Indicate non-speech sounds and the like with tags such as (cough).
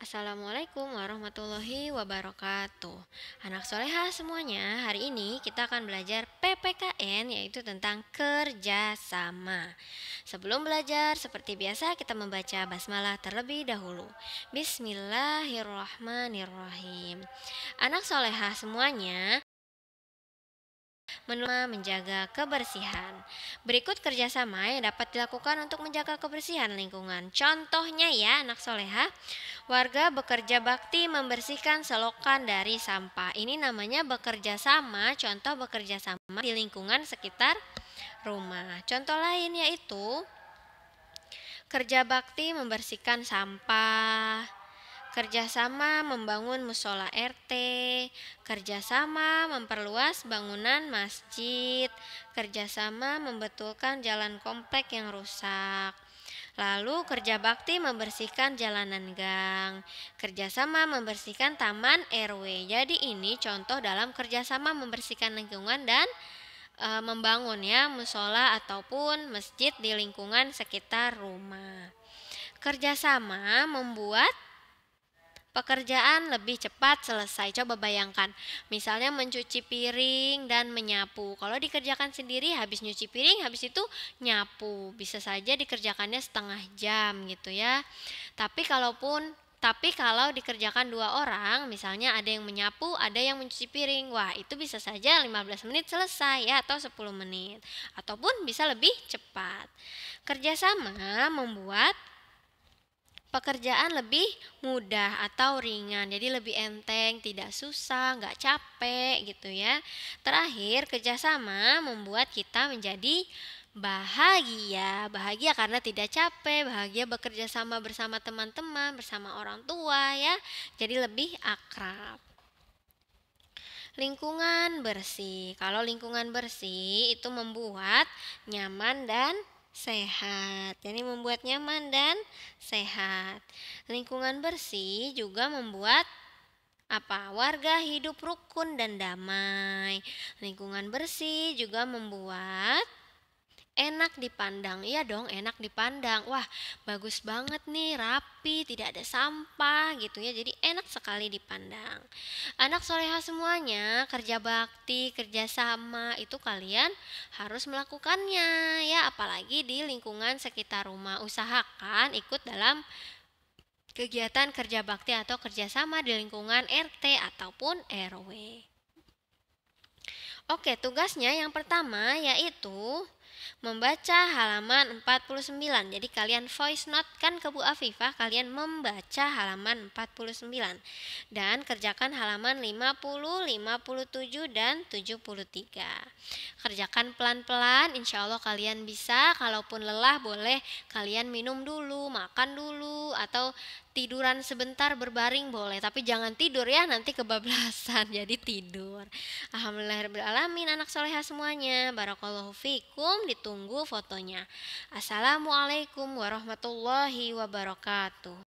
Assalamualaikum warahmatullahi wabarakatuh Anak soleha semuanya Hari ini kita akan belajar PPKN Yaitu tentang kerjasama Sebelum belajar Seperti biasa kita membaca basmalah terlebih dahulu Bismillahirrahmanirrahim Anak soleha semuanya menua menjaga kebersihan. Berikut kerjasama yang dapat dilakukan untuk menjaga kebersihan lingkungan. Contohnya ya anak soleha, warga bekerja bakti membersihkan selokan dari sampah. Ini namanya bekerja sama, contoh bekerja sama di lingkungan sekitar rumah. Contoh lain yaitu kerja bakti membersihkan sampah, kerjasama membangun musola RT, kerjasama memperluas bangunan masjid, kerjasama membetulkan jalan komplek yang rusak. Lalu kerja bakti membersihkan jalanan gang, kerjasama membersihkan taman RW. Jadi ini contoh dalam kerjasama membersihkan lingkungan dan e, membangun ya musola ataupun masjid di lingkungan sekitar rumah. Kerjasama membuat Pekerjaan lebih cepat selesai. Coba bayangkan, misalnya mencuci piring dan menyapu. Kalau dikerjakan sendiri, habis nyuci piring, habis itu nyapu. Bisa saja dikerjakannya setengah jam gitu ya. Tapi kalaupun tapi kalau dikerjakan dua orang, misalnya ada yang menyapu, ada yang mencuci piring, wah itu bisa saja 15 menit selesai ya atau 10 menit. Ataupun bisa lebih cepat. Kerjasama membuat pekerjaan lebih mudah atau ringan jadi lebih enteng tidak susah nggak capek gitu ya terakhir kerjasama membuat kita menjadi bahagia bahagia karena tidak capek bahagia bekerja sama bersama teman-teman bersama orang tua ya jadi lebih akrab lingkungan bersih kalau lingkungan bersih itu membuat nyaman dan sehat. ini membuat nyaman dan sehat. Lingkungan bersih juga membuat apa? Warga hidup rukun dan damai. Lingkungan bersih juga membuat enak dipandang. Iya dong, enak dipandang. Wah, bagus banget nih, rapi, tidak ada sampah gitu ya. Jadi enak sekali dipandang. Anak soleha semuanya, kerja bakti, kerja sama itu kalian harus melakukannya ya, apalagi di lingkungan sekitar rumah. Usahakan ikut dalam kegiatan kerja bakti atau kerja sama di lingkungan RT ataupun RW. Oke, tugasnya yang pertama yaitu membaca halaman 49. Jadi kalian voice note kan ke Bu Afifah, kalian membaca halaman 49 dan kerjakan halaman 50, 57 dan 73. Kerjakan pelan-pelan, insya Allah kalian bisa. Kalaupun lelah boleh kalian minum dulu, makan dulu atau tiduran sebentar berbaring boleh tapi jangan tidur ya nanti kebablasan (laughs) jadi tidur Alhamdulillah alamin anak soleha semuanya barakallahu fikum ditunggu fotonya assalamualaikum warahmatullahi wabarakatuh